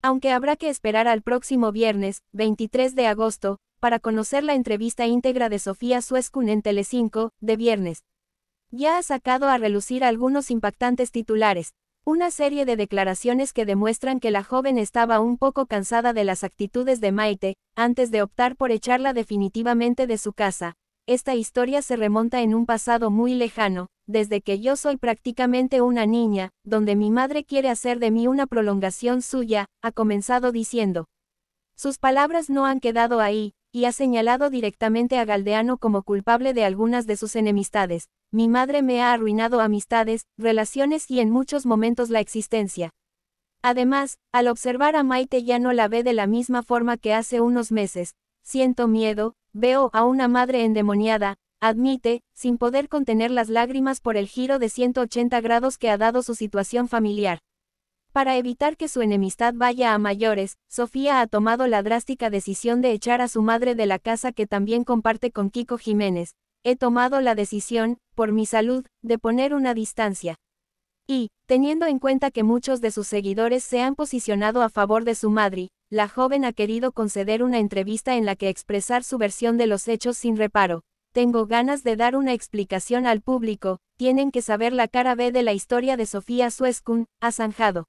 Aunque habrá que esperar al próximo viernes, 23 de agosto, para conocer la entrevista íntegra de Sofía Suescun en Telecinco, de viernes. Ya ha sacado a relucir algunos impactantes titulares, una serie de declaraciones que demuestran que la joven estaba un poco cansada de las actitudes de Maite, antes de optar por echarla definitivamente de su casa. Esta historia se remonta en un pasado muy lejano, desde que yo soy prácticamente una niña, donde mi madre quiere hacer de mí una prolongación suya, ha comenzado diciendo. Sus palabras no han quedado ahí, y ha señalado directamente a Galdeano como culpable de algunas de sus enemistades. Mi madre me ha arruinado amistades, relaciones y en muchos momentos la existencia. Además, al observar a Maite ya no la ve de la misma forma que hace unos meses. Siento miedo, veo a una madre endemoniada, admite, sin poder contener las lágrimas por el giro de 180 grados que ha dado su situación familiar. Para evitar que su enemistad vaya a mayores, Sofía ha tomado la drástica decisión de echar a su madre de la casa que también comparte con Kiko Jiménez. He tomado la decisión, por mi salud, de poner una distancia. Y, teniendo en cuenta que muchos de sus seguidores se han posicionado a favor de su madre, la joven ha querido conceder una entrevista en la que expresar su versión de los hechos sin reparo. Tengo ganas de dar una explicación al público, tienen que saber la cara B de la historia de Sofía Suescun, ha zanjado.